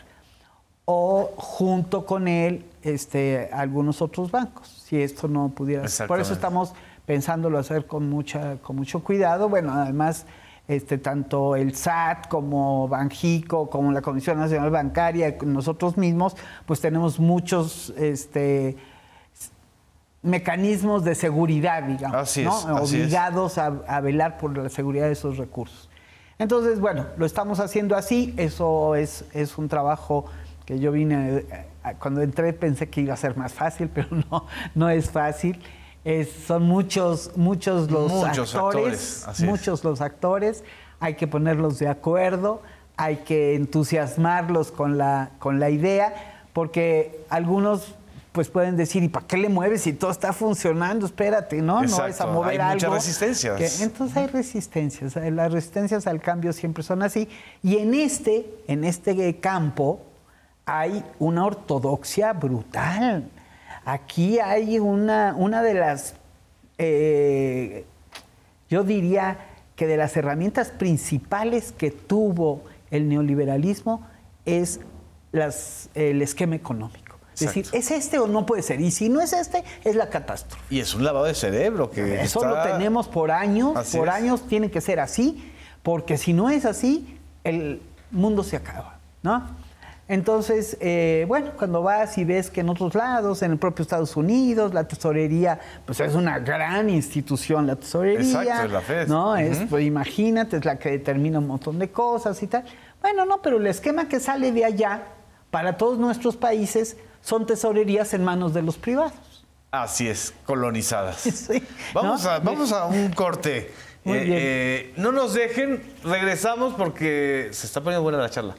S2: O junto con él, este, algunos otros bancos, si esto no pudiera ser. Por eso estamos pensándolo hacer con, mucha, con mucho cuidado. Bueno, además este, tanto el SAT como Banjico, como la Comisión Nacional Bancaria, nosotros mismos, pues tenemos muchos este, mecanismos de seguridad, digamos, obligados A, velar por la seguridad de esos recursos. Entonces, bueno, lo estamos haciendo así, eso es, es un trabajo que yo vine, eh, cuando entré pensé que iba a ser más fácil, <laughs> pero no, no es fácil son muchos, muchos los actores, muchos los actores, hay que ponerlos de acuerdo, hay que entusiasmarlos con la, con la idea, porque algunos pues pueden decir, ¿y para qué le mueves si todo está funcionando? Espérate, ¿no? No es a mover algo. Hay muchas resistencias. entonces hay resistencias, eh, las resistencias al cambio siempre son así. Y en este, en este campo hay una ortodoxia brutal Aquí hay una, una de las, eh, yo diría que de las herramientas principales que tuvo el neoliberalismo es el esquema económico. Es decir, ¿es este o no puede ser? Y si no es este, es la catástrofe.
S1: Y es un lavado de cerebro que. Eso lo
S2: tenemos por años, por años tiene que ser así, porque si no es así, el mundo se acaba, ¿no? Entonces, eh, bueno, cuando vas y ves que en otros lados, en el propio Estados Unidos, la tesorería, pues es una gran institución la tesorería. Exacto, es la FED. ¿no? es, pues, imagínate, es la que determina un montón de cosas y tal. Bueno, no, pero el esquema que sale de allá para todos nuestros países son tesorerías en manos de los privados.
S1: Así es, colonizadas. <laughs> vamos, a, vamos a un corte. Eh, eh, no nos dejen, regresamos porque se está poniendo buena la charla.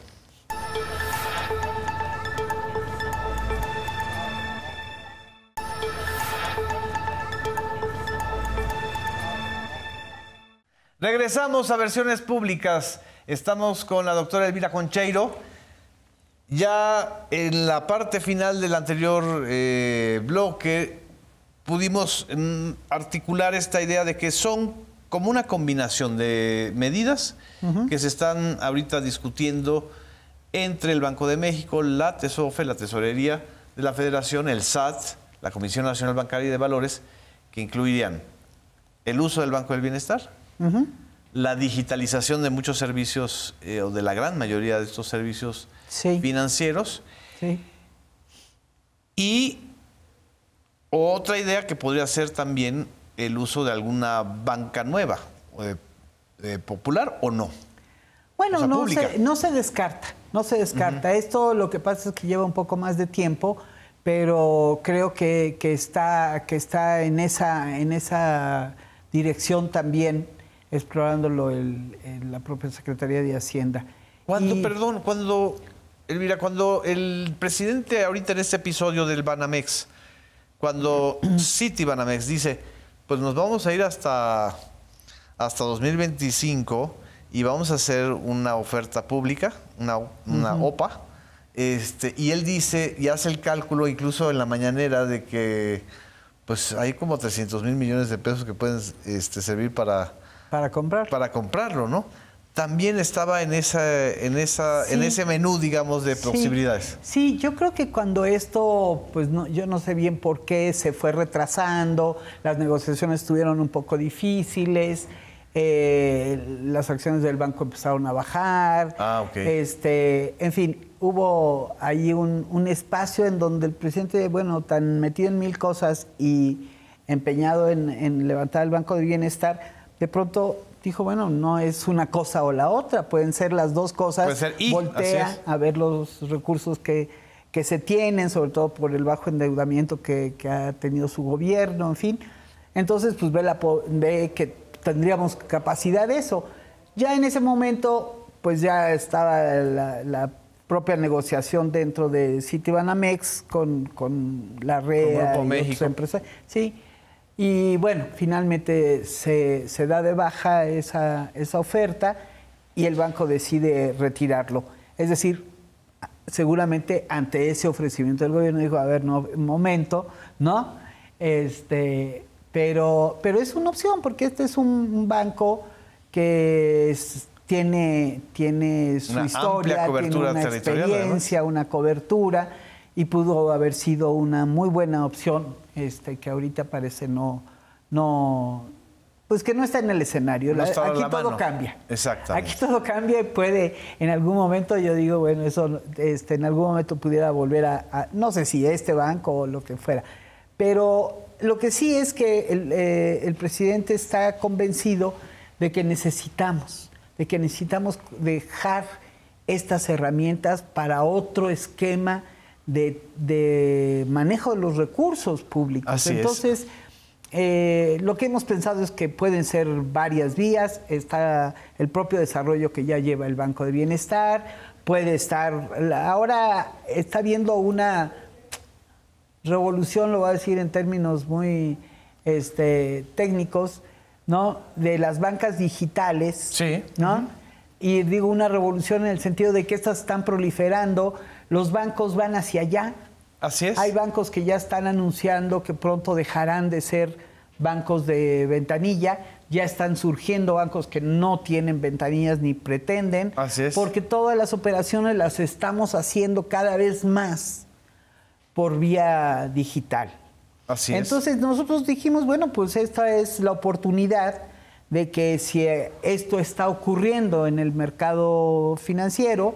S1: Regresamos a versiones públicas. Estamos con la doctora Elvira Concheiro. Ya en la parte final del anterior eh, bloque pudimos mm, articular esta idea de que son como una combinación de medidas que se están ahorita discutiendo entre el Banco de México, la TESOFE, la Tesorería de la Federación, el SAT, la Comisión Nacional Bancaria y de Valores, que incluirían el uso del Banco del Bienestar, la digitalización de muchos servicios, eh, o de la gran mayoría de estos servicios financieros. Y otra idea que podría ser también el uso de alguna banca nueva, popular o no.
S2: Bueno, no, se, descarta, no se descarta. Esto lo que pasa es que lleva un poco más de tiempo, pero creo que, está, que está en, esa, en esa dirección también explorándolo en la propia Secretaría de Hacienda. Cuando, perdón,
S1: cuando, Elvira, cuando el presidente ahorita en este episodio del Banamex, cuando <clears throat> City Banamex dice, pues nos vamos a ir hasta, hasta 2025 y vamos a hacer una oferta pública, una, una OPA, este, y él dice y hace el cálculo incluso en la mañanera de que pues hay como 300 mil millones de pesos que pueden este, servir para, para comprar. Para comprarlo, ¿no? También estaba en, esa, en, esa, en ese menú, digamos, de posibilidades.
S2: Sí. yo creo que cuando esto, pues no, yo no sé bien por qué, se fue retrasando, las negociaciones estuvieron un poco difíciles. Eh, las acciones del banco empezaron a bajar. Ah, okay. Este, en fin, hubo ahí un, espacio en donde el presidente, bueno, tan metido en mil cosas y empeñado en, en levantar el Banco de Bienestar, de pronto dijo, bueno, no es una cosa o la otra, pueden ser las dos cosas. Puede ser voltea a ver los recursos que, que, se tienen, sobre todo por el bajo endeudamiento que, que, ha tenido su gobierno, en fin. Entonces, pues ve, la, ve que tendríamos capacidad de eso. Ya en ese momento, pues ya estaba la, propia negociación dentro de Citibanamex con, con la red con empresas. Sí, y bueno, finalmente se, se da de baja esa, esa, oferta y el banco decide retirarlo. Es decir, seguramente ante ese ofrecimiento del gobierno dijo, a ver, no, momento, ¿no? Este, pero, pero es una opción porque este es un banco que tiene, tiene su historia, tiene una experiencia, una cobertura y pudo haber sido una muy buena opción este, que ahorita parece no, no, pues que no está en el escenario. aquí todo
S1: cambia. exacto Aquí
S2: todo cambia y puede, en algún momento, yo digo, bueno, eso este, en algún momento pudiera volver a, no sé si a este banco o lo que fuera. Pero lo que sí es que el, eh, el presidente está convencido de que necesitamos, de que necesitamos dejar estas herramientas para otro esquema de, manejo de los recursos públicos. Entonces, eh, lo que hemos pensado es que pueden ser varias vías. Está el propio desarrollo que ya lleva el Banco de Bienestar. Puede estar. Ahora está viendo una revolución, lo voy a decir en términos muy este, técnicos, ¿no? De las bancas digitales. Sí. ¿No? Y digo una revolución en el sentido de que estas están proliferando, los bancos van hacia allá. Así es. Hay bancos que ya están anunciando que pronto dejarán de ser bancos de ventanilla, ya están surgiendo bancos que no tienen ventanillas ni pretenden. Así es. Porque todas las operaciones las estamos haciendo cada vez más por vía digital. Así Entonces nosotros dijimos, bueno, pues esta es la oportunidad de que si eh, esto está ocurriendo en el mercado financiero,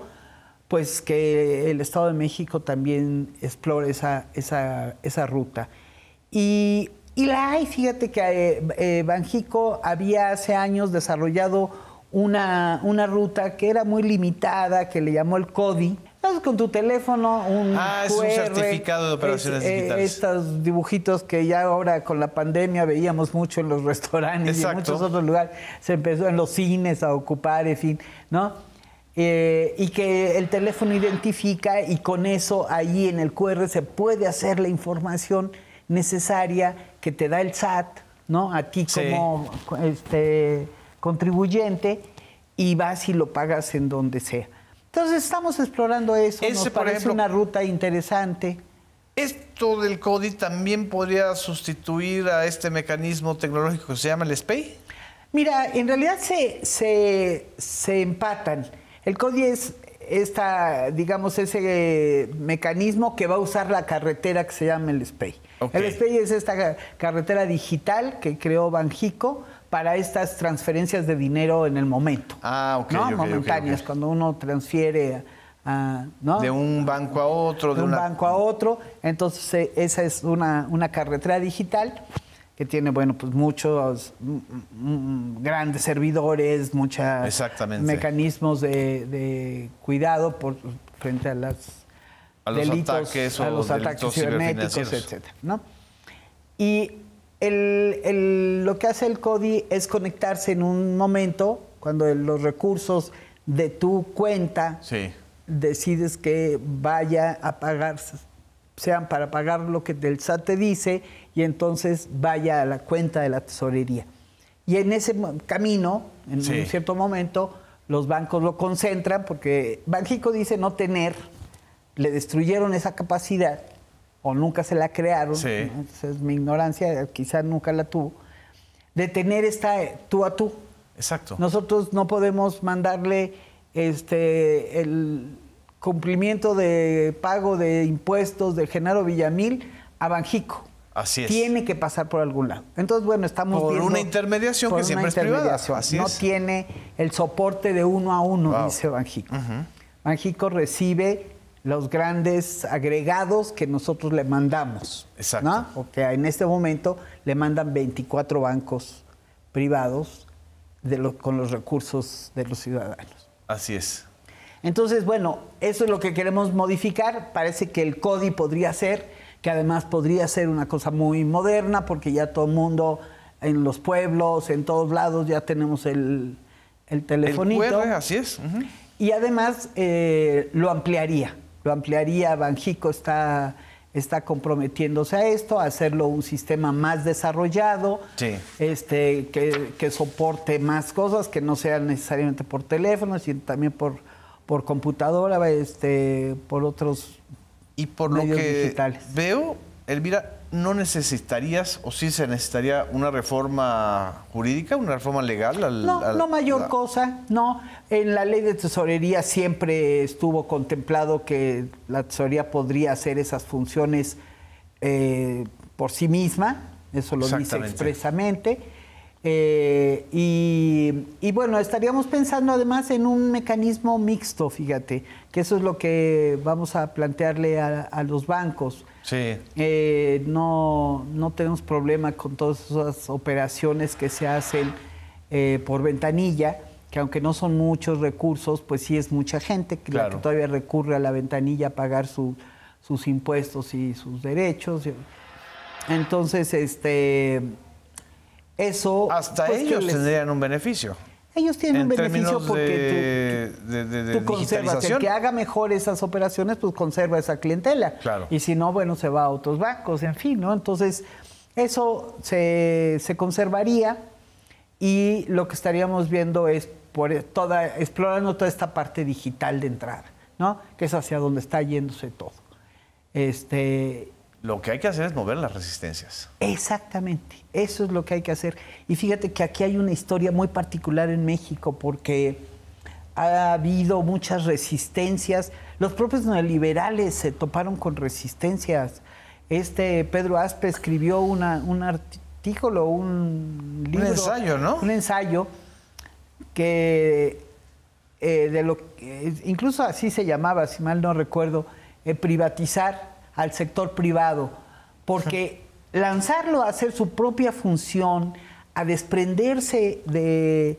S2: pues que el Estado de México también explore esa, esa, ruta. Y, la hay, fíjate que eh, eh Banjico había hace años desarrollado una, una, ruta que era muy limitada, que le llamó el CODI, con tu teléfono un ah, es un certificado de operaciones eh, estos dibujitos que ya ahora con la pandemia veíamos mucho en los restaurantes y en muchos otros lugares. Se empezó en los cines a ocupar, en fin, ¿no? Eh, y que el teléfono identifica y con eso ahí en el QR se puede hacer la información necesaria que te da el SAT, ¿no? A ti como este, contribuyente y vas y lo pagas en donde sea. Entonces estamos explorando eso, nos parece una ruta interesante.
S1: ¿Esto del CODI también podría sustituir a este mecanismo tecnológico que se llama el SPEI?
S2: Mira, en realidad se, se, se empatan. El CODI es esta, digamos, ese eh, mecanismo que va a usar la carretera que se llama el SPEI. El SPEI es esta carretera digital que creó Banjico para estas transferencias de dinero en el momento. Ah, ok. ¿no? Momentáneas, cuando uno transfiere De un banco a otro. De, un banco a otro. Entonces, eh, esa es una, carretera digital que tiene, bueno, pues muchos mm, mm, mm, grandes servidores, muchos mecanismos de, cuidado por, frente a las los delitos, a los ataques cibernéticos, etcétera, ¿no? Y lo que hace el CODI es conectarse en un momento cuando los recursos de tu cuenta decides que vaya a pagar, sean para pagar lo que el SAT te dice y entonces vaya a la cuenta de la tesorería. Y en ese camino, en un cierto momento, los bancos lo concentran porque Banjico dice no tener, le destruyeron esa capacidad o nunca se la crearon, sí. entonces mi ignorancia quizá nunca la tuvo, de tener esta eh, tú a tú. Exacto. Nosotros no podemos mandarle este el cumplimiento de pago de impuestos del Genaro Villamil a Banjico.
S1: Así es. Tiene
S2: que pasar por algún lado. Entonces, bueno, estamos por una intermediación que siempre es privada. no tiene el soporte de uno a uno, dice Banjico. Banjico recibe los grandes agregados que nosotros le mandamos. Exacto. O que en este momento le mandan 24 bancos privados con los recursos de los ciudadanos. Así es. Entonces, bueno, eso es lo que queremos modificar. Parece que el CODI podría ser, que además podría ser una cosa muy moderna, porque ya todo el mundo en los pueblos, en todos lados, ya tenemos el, el telefonito. El así es. Y además eh, lo ampliaría ampliaría, Banjico está, está comprometiéndose a esto, a hacerlo un sistema más desarrollado, este, que, soporte más cosas, que no sean necesariamente por teléfono, sino también por, por computadora, este, por otros y por lo que digitales.
S1: Veo, Elvira, no necesitarías o sí se necesitaría una reforma jurídica, una reforma legal? no, no mayor
S2: cosa, no. En la ley de tesorería siempre estuvo contemplado que la tesorería podría hacer esas funciones eh, por sí misma, eso lo dice expresamente. Eh, y, bueno, estaríamos pensando además en un mecanismo mixto, fíjate, que eso es lo que vamos a plantearle a los bancos Sí. Eh, no, no tenemos problema con todas esas operaciones que se hacen eh, por ventanilla, que aunque no son muchos recursos, pues sí es mucha gente que, todavía recurre a la ventanilla a pagar sus impuestos y sus derechos. Entonces, este, eso... Hasta pues, ellos tendrían
S1: un beneficio.
S2: Ellos tienen un beneficio porque
S1: tú, conservas. El que
S2: haga mejor esas operaciones, pues conserva esa clientela. Y si no, bueno, se va a otros bancos, en fin, ¿no? Entonces, eso se, conservaría y lo que estaríamos viendo es por e, toda, explorando toda esta parte digital de entrada, ¿no? Que es hacia donde está yéndose todo. Este, lo que hay que hacer es mover las
S1: resistencias.
S2: Exactamente, eso es lo que hay que hacer. Y fíjate que aquí hay una historia muy particular en México porque ha habido muchas resistencias. Los propios neoliberales se toparon con resistencias. Este Pedro Aspe escribió un artículo, un libro. Un ensayo, ¿no? Un ensayo que eh, de lo incluso así se llamaba, si mal no recuerdo, eh, privatizar al sector privado, porque lanzarlo a hacer su propia función, a desprenderse de,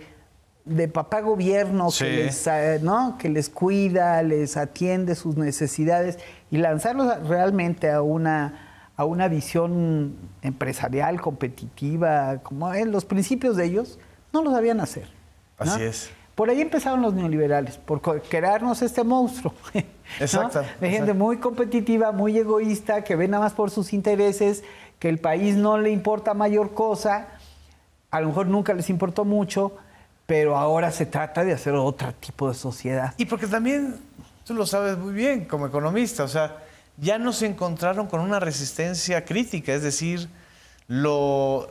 S2: de papá gobierno que, eh, les, cuida, les atiende sus necesidades y lanzarlo realmente a una a una visión empresarial, competitiva, como en los principios de ellos, no lo sabían hacer. Así es. Por ahí empezaron los neoliberales, por crearnos este monstruo. <laughs> Exacto. De gente muy competitiva, muy egoísta, que ve nada más por sus intereses, que el país no le importa mayor cosa, a lo mejor nunca les importó mucho, pero ahora se trata de hacer otro tipo
S1: de sociedad. Y porque también, tú lo sabes muy bien como economista, o sea, ya no se encontraron con una resistencia crítica, es decir, los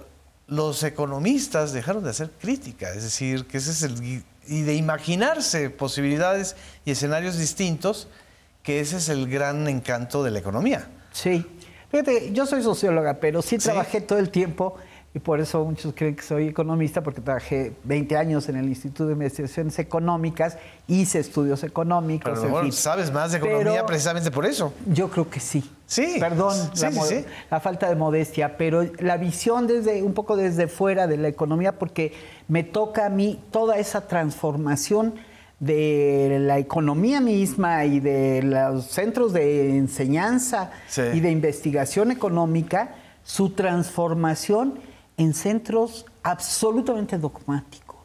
S1: economistas dejaron de hacer crítica, es decir, que ese es el y de imaginarse posibilidades y escenarios distintos que ese es el gran encanto de la economía.
S2: Sí. Fíjate, yo soy socióloga, pero sí, trabajé todo el tiempo y por eso muchos creen que soy economista, porque trabajé 20 años en el Instituto de Investigaciones Económicas, hice estudios económicos. Pero sabes más de economía
S1: precisamente por eso.
S2: Yo creo que sí. Sí. Perdón la, la, falta de modestia, pero la visión desde un poco desde fuera de la economía, porque me toca a mí toda esa transformación de la economía misma y de los centros de enseñanza y de investigación económica, su transformación en centros absolutamente dogmáticos.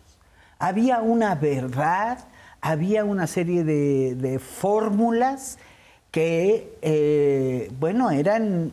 S2: Había una verdad, había una serie de, fórmulas que, eh, bueno, eran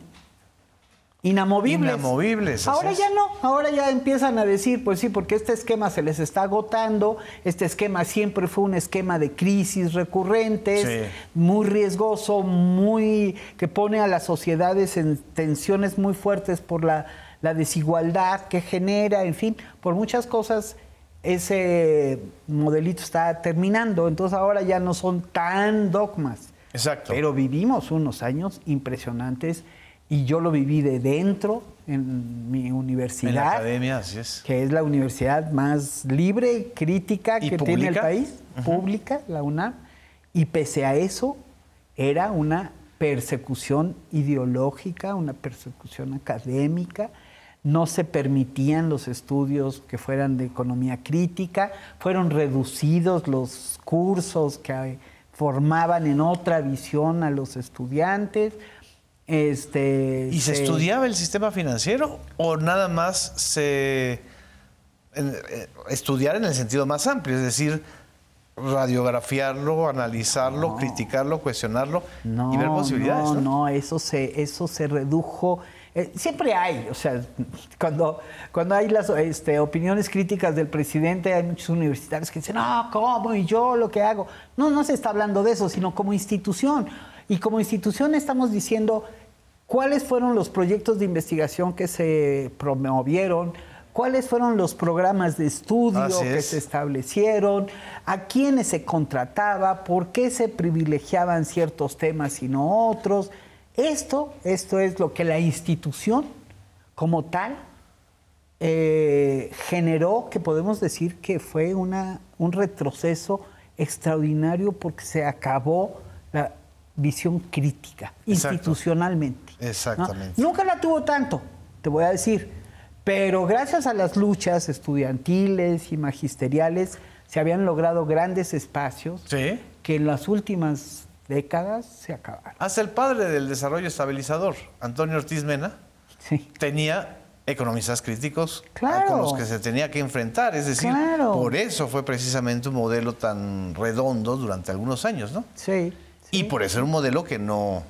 S2: Inamovibles. Ahora ya no, ahora ya empiezan a decir, pues sí, porque este esquema se les está agotando, este esquema siempre fue un esquema de crisis recurrentes, muy riesgoso, muy que pone a las sociedades en tensiones muy fuertes por la, la desigualdad que genera, en fin, por muchas cosas ese modelito está terminando, entonces ahora ya no son tan dogmas. Exacto. Pero vivimos unos años impresionantes y yo lo viví de dentro en mi universidad. En la academia, Que es la universidad más libre, crítica que tiene el país, pública, la UNAM. Y pese a eso, era una persecución ideológica, una persecución académica. No se permitían los estudios que fueran de economía crítica, fueron reducidos los cursos que formaban en otra visión a los estudiantes, este, ¿Y se, estudiaba
S1: el sistema financiero o nada más se eh, estudiar en el sentido más amplio, es decir, radiografiarlo, analizarlo, criticarlo, cuestionarlo y ver posibilidades? No,
S2: no, eso se, eso se redujo. Eh, siempre hay, o sea, cuando, cuando hay las este, opiniones críticas del presidente, hay muchos universitarios que dicen, no, ¿cómo? ¿Y yo lo que hago? No, no se está hablando de eso, sino como institución. Y como institución estamos diciendo cuáles fueron los proyectos de investigación que se promovieron, cuáles fueron los programas de estudio que se establecieron, a quiénes se contrataba, por qué se privilegiaban ciertos temas y no otros. Esto, esto es lo que la institución como tal eh, generó, que podemos decir que fue una, un retroceso extraordinario porque se acabó la, visión crítica, institucionalmente. Exactamente. Nunca la tuvo tanto, te voy a decir, pero gracias a las luchas estudiantiles y magisteriales se habían logrado grandes espacios que en las últimas décadas se acabaron.
S1: Hasta el padre del desarrollo estabilizador, Antonio Ortiz Mena, tenía economistas críticos con los que se tenía que enfrentar. Es decir, por eso fue precisamente un modelo tan redondo durante algunos años, ¿no? Sí. Y por eso era un modelo que no,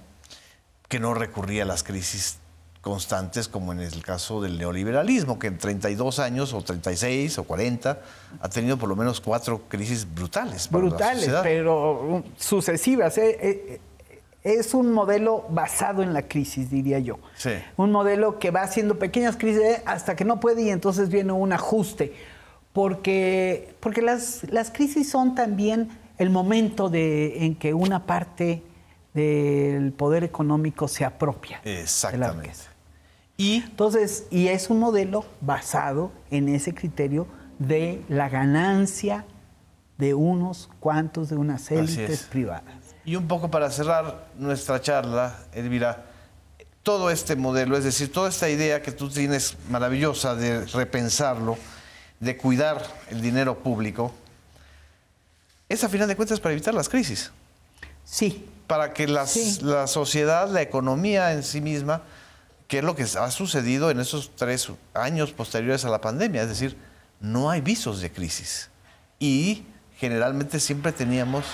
S1: que no recurría a las crisis constantes como en el caso del neoliberalismo, que en 32 años o 36 o 40 ha tenido por lo menos cuatro crisis brutales. brutales,
S2: pero um, sucesivas. Eh, eh, eh, es un modelo basado en la crisis, diría yo. Un modelo que va haciendo pequeñas crisis hasta que no puede y entonces viene un ajuste. Porque, porque las, las crisis son también el momento en que una parte del poder económico se apropia
S1: Exactamente.
S2: Y entonces, y es un modelo basado en ese criterio de la ganancia de unos cuantos de unas élites privadas.
S1: Y un poco para cerrar nuestra charla, Elvira, todo este modelo, es decir, toda esta idea que tú tienes maravillosa de repensarlo, de cuidar el dinero público, esa, a final de cuentas para evitar las crisis. Sí. Para que las, la sociedad, la economía en sí misma, que es lo que ha sucedido en esos tres años posteriores a la pandemia, es decir, no hay visos de crisis. Y generalmente siempre teníamos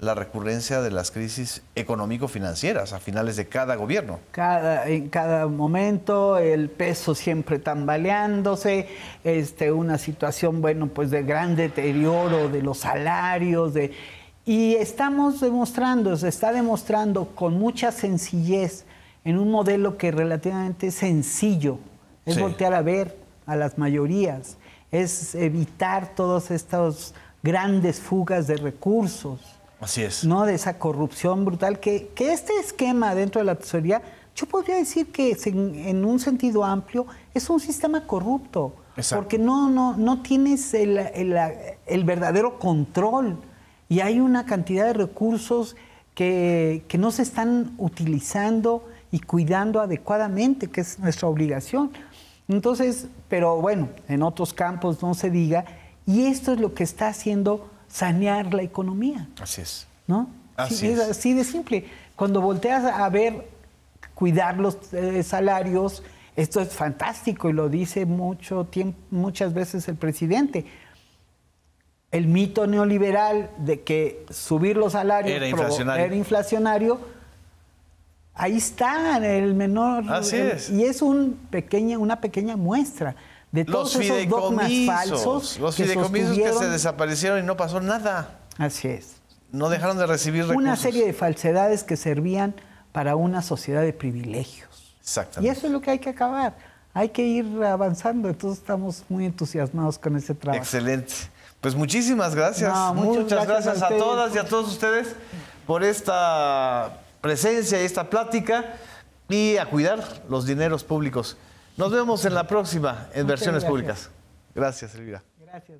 S1: la recurrencia de las crisis económico-financieras a finales de cada gobierno.
S2: Cada, en cada momento, el peso siempre tambaleándose, este, una situación, bueno, pues de gran deterioro de los salarios, de... Y estamos demostrando, se está demostrando con mucha sencillez, en un modelo que relativamente sencillo, es voltear a ver a las mayorías, es evitar todas estas grandes fugas de recursos Así es. ¿No? De esa corrupción brutal que, este esquema dentro de la tesorería, yo podría decir que en, un sentido amplio es un sistema corrupto. Porque no, no, no tienes el, verdadero control y hay una cantidad de recursos que, que no se están utilizando y cuidando adecuadamente, que es nuestra obligación. Entonces, pero bueno, en otros campos no se diga, y esto es lo que está haciendo sanear la economía. Así es. ¿No? Así es. Así de simple. Cuando volteas a ver cuidar los eh, salarios, esto es fantástico y lo dice mucho tiempo, muchas veces el presidente. El mito neoliberal de que subir los salarios era inflacionario, ahí está el menor. Y es un pequeña, una pequeña muestra de todos los esos falsos. Los fideicomisos que se
S1: desaparecieron y no pasó nada. Así es. No dejaron de recibir recursos. Una serie de
S2: falsedades que servían para una sociedad de privilegios. Exactamente. Y eso es lo que hay que acabar. Hay que ir avanzando. Entonces estamos muy entusiasmados con ese trabajo. Excelente. Pues muchísimas gracias. muchas, gracias, a, todas y a todos
S1: ustedes por esta presencia y esta plática y a cuidar los dineros públicos. Nos vemos en la próxima en versiones públicas. Gracias, Elvira. Gracias.